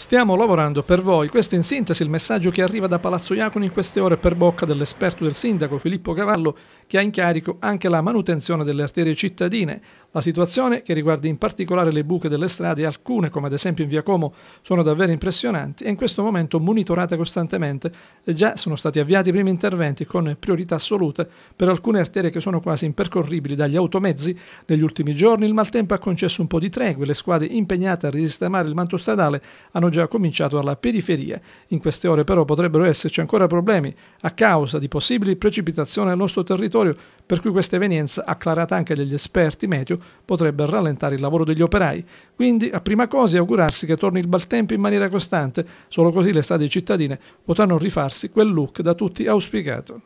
Stiamo lavorando per voi, questo è in sintesi il messaggio che arriva da Palazzo Iacono in queste ore per bocca dell'esperto del sindaco Filippo Cavallo che ha in carico anche la manutenzione delle arterie cittadine. La situazione che riguarda in particolare le buche delle strade, alcune come ad esempio in via Como, sono davvero impressionanti e in questo momento monitorate costantemente. Già sono stati avviati i primi interventi con priorità assolute per alcune arterie che sono quasi impercorribili dagli automezzi. Negli ultimi giorni il maltempo ha concesso un po' di tregua e le squadre impegnate a risistemare il manto stradale hanno già cominciato alla periferia. In queste ore però potrebbero esserci ancora problemi a causa di possibili precipitazioni al nostro territorio, per cui questa evenienza, acclarata anche dagli esperti meteo, potrebbe rallentare il lavoro degli operai. Quindi a prima cosa è augurarsi che torni il bel tempo in maniera costante, solo così le strade cittadine potranno rifarsi quel look da tutti auspicato.